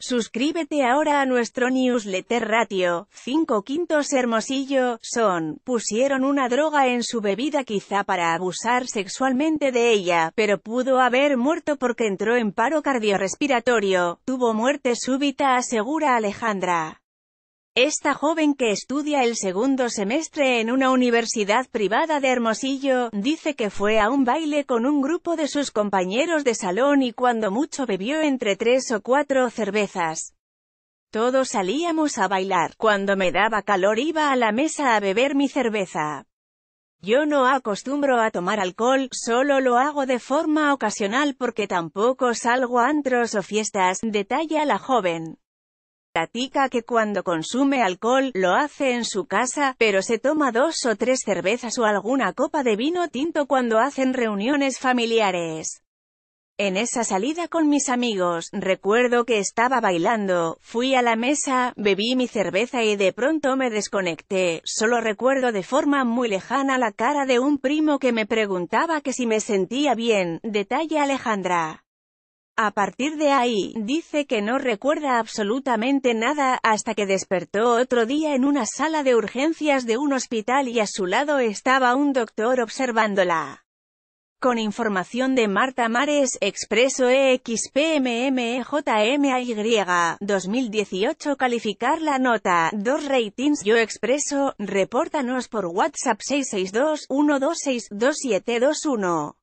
Suscríbete ahora a nuestro newsletter ratio, 5 quintos Hermosillo, son, pusieron una droga en su bebida quizá para abusar sexualmente de ella, pero pudo haber muerto porque entró en paro cardiorrespiratorio, tuvo muerte súbita asegura Alejandra. Esta joven que estudia el segundo semestre en una universidad privada de Hermosillo, dice que fue a un baile con un grupo de sus compañeros de salón y cuando mucho bebió entre tres o cuatro cervezas. Todos salíamos a bailar, cuando me daba calor iba a la mesa a beber mi cerveza. Yo no acostumbro a tomar alcohol, solo lo hago de forma ocasional porque tampoco salgo a antros o fiestas, detalla la joven. Platica que cuando consume alcohol, lo hace en su casa, pero se toma dos o tres cervezas o alguna copa de vino tinto cuando hacen reuniones familiares. En esa salida con mis amigos, recuerdo que estaba bailando, fui a la mesa, bebí mi cerveza y de pronto me desconecté, solo recuerdo de forma muy lejana la cara de un primo que me preguntaba que si me sentía bien, detalle Alejandra. A partir de ahí, dice que no recuerda absolutamente nada, hasta que despertó otro día en una sala de urgencias de un hospital y a su lado estaba un doctor observándola. Con información de Marta Mares, Expreso EXPMMJMAY, e 2018 Calificar la nota, dos ratings Yo Expreso, repórtanos por WhatsApp 662 126 2721